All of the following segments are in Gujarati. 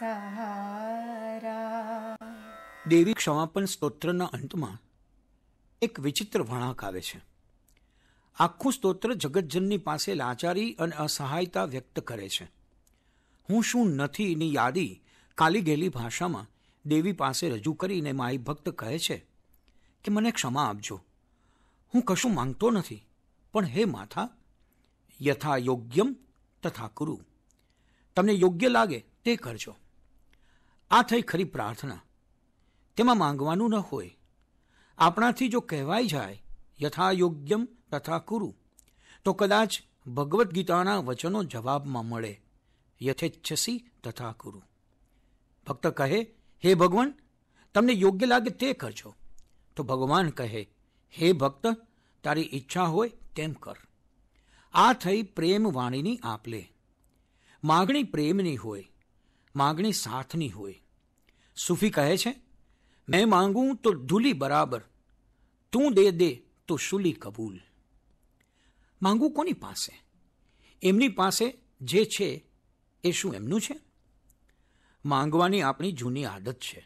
સહારા દેવી ક્ષમાપન સ્તોત્રના અંતમાં એક વિચિત્ર વણાંક આવે છે આખું સ્તોત્ર જગતજનની પાસે લાચારી અને અસહાયતા વ્યક્ત કરે છે હું શું નથીની યાદી કાલી ગયેલી ભાષામાં દેવી પાસે રજૂ કરીને માઈ ભક્ત કહે છે કે મને ક્ષમા આપજો હું કશું માંગતો નથી પણ હે માથા યથા યોગ્યમ તથા કુરુ તમને યોગ્ય લાગે તે કરજો આ થઈ ખરી પ્રાર્થના તેમાં માંગવાનું ન હોય આપણાથી જો કહેવાય જાય યથા યોગ્યમ તથા કુરુ તો કદાચ ભગવદ્ ગીતાના વચનો જવાબમાં મળે યથેચ્છસી તથા કુરુ ભક્ત કહે હે ભગવાન તમને યોગ્ય લાગે તે કરજો તો ભગવાન કહે હે ભક્ત તારી ઈચ્છા હોય તેમ કર આ થઈ પ્રેમ વાણીની આપ લે માગણી પ્રેમની હોય માગણી સાથની હોય સુફી કહે છે મેં માંગું તો ઢૂલી બરાબર તું દે દે તો શુલી કબૂલ માંગું કોની પાસે એમની પાસે જે છે એ શું એમનું છે માંગવાની આપણી જૂની આદત છે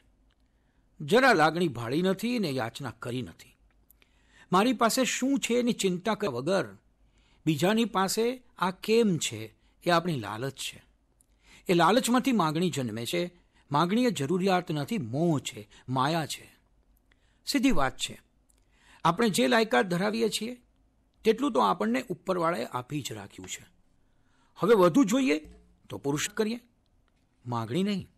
જરા લાગણી ભાળી નથી ને યાચના કરી નથી મારી પાસે શું છે એની ચિંતા કર્યા વગર બીજાની પાસે આ કેમ છે એ આપણી લાલચ છે એ લાલચમાંથી માગણી જન્મે છે માગણી એ જરૂરિયાત નથી મોહ છે માયા છે સીધી વાત છે આપણે જે લાયકાત ધરાવીએ છીએ તેટલું તો આપણને ઉપરવાળાએ આપી જ રાખ્યું છે હવે વધુ જોઈએ તો પુરુષ કરીએ માગણી નહીં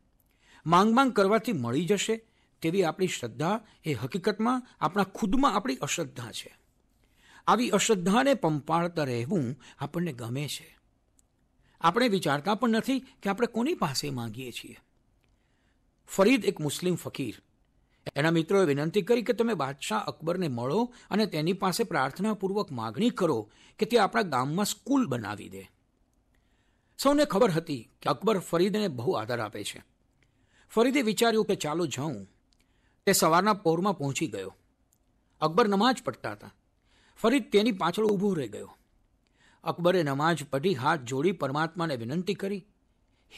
માંગ માંગ કરવાથી મળી જશે તેવી આપણી શ્રદ્ધા એ હકીકતમાં આપણા ખુદમાં આપણી અશ્રદ્ધા છે આવી અશ્રદ્ધાને પંપાળતા રહેવું આપણને ગમે છે આપણે વિચારતા પણ નથી કે આપણે કોની પાસે માંગીએ છીએ ફરીદ એક મુસ્લિમ ફકીર એના મિત્રોએ વિનંતી કરી કે તમે બાદશાહ અકબરને મળો અને તેની પાસે પ્રાર્થનાપૂર્વક માગણી કરો કે તે આપણા ગામમાં સ્કૂલ બનાવી દે સૌને ખબર હતી કે અકબર ફરીદને બહુ આદર આપે છે ફરીદે વિચાર્યું કે ચાલો જાઉં તે સવારના પોરમાં પહોંચી ગયો અકબર નમાજ પડતા હતા ફરીદ તેની પાછળ ઊભો રહી ગયો અકબરે નમાજ પઢી હાથ જોડી પરમાત્માને વિનંતી કરી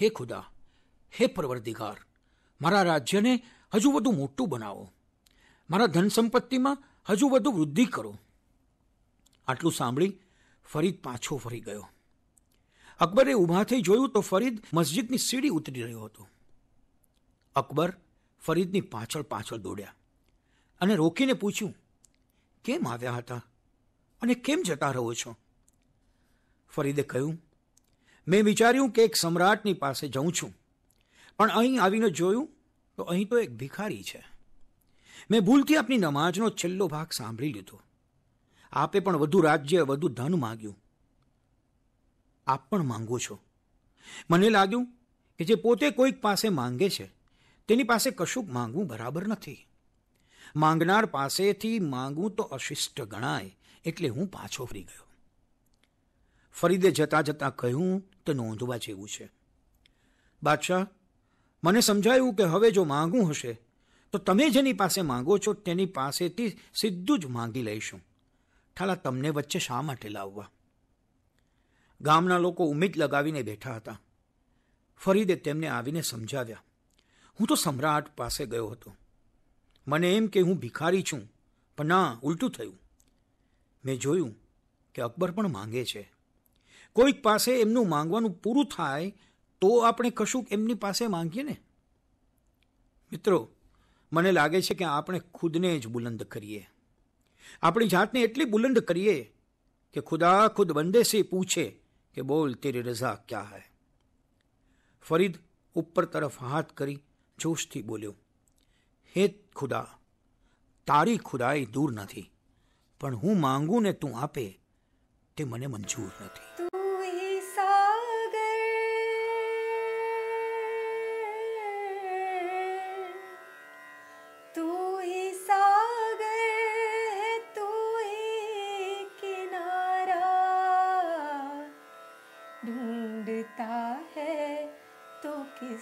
હે ખુદા હે પરવરદિગાર મારા રાજ્યને હજુ વધુ મોટું બનાવો મારા ધન સંપત્તિમાં હજુ વધુ વૃદ્ધિ કરો આટલું સાંભળી ફરીદ પાછો ફરી ગયો અકબરે ઊભા થઈ જોયું તો ફરીદ મસ્જિદની સીડી ઉતરી રહ્યો હતો અકબર ફરીદની પાછળ પાછળ દોડ્યા અને રોકીને પૂછ્યું કેમ આવ્યા હતા અને કેમ જતા રહો છો ફરીદે કહ્યું મેં વિચાર્યું કે એક સમ્રાટની પાસે જઉં છું પણ અહીં આવીને જોયું તો અહીં તો એક ભિખારી છે મેં ભૂલથી આપની નમાજનો છેલ્લો ભાગ સાંભળી લીધો આપે પણ વધુ રાજ્ય વધુ ધન માગ્યું આપ પણ માંગો છો મને લાગ્યું કે જે પોતે કોઈક પાસે માંગે છે તેની પાસે કશુંક માંગવું બરાબર નથી માંગનાર પાસેથી માંગવું તો અશિષ્ટ ગણાય એટલે હું પાછો ફરી ગયો ફરીદે જતાં જતાં કહ્યું તો નોંધવા જેવું છે બાદશાહ મને સમજાયું કે હવે જો માંગું હશે તો તમે જેની પાસે માંગો છો તેની પાસેથી સીધું જ માંગી લઈશું ઠાલા તમને વચ્ચે શા માટે લાવવા ગામના લોકો ઉમેદ લગાવીને બેઠા હતા ફરીદે તેમને આવીને સમજાવ્યા હું તો સમ્રાટ પાસે ગયો હતો મને એમ કે હું ભિખારી છું પણ ના ઉલટું થયું મેં જોયું કે અકબર પણ માંગે છે કોઈક પાસે એમનું માંગવાનું પૂરું થાય તો આપણે કશુંક એમની પાસે માંગીએ ને મિત્રો મને લાગે છે કે આપણે ખુદને જ બુલંદ કરીએ આપણી જાતને એટલી બુલંદ કરીએ કે ખુદા ખુદ બંદે સે પૂછે કે બોલ તેરી રઝા ક્યાં હૈ ફરીદ ઉપર તરફ હાથ કરી જોશથી બોલ્યો હે ખુદા તારી ખુદાઈ દૂર નથી પણ હું માંગુ ને તું આપે તે મને મંજૂર નથી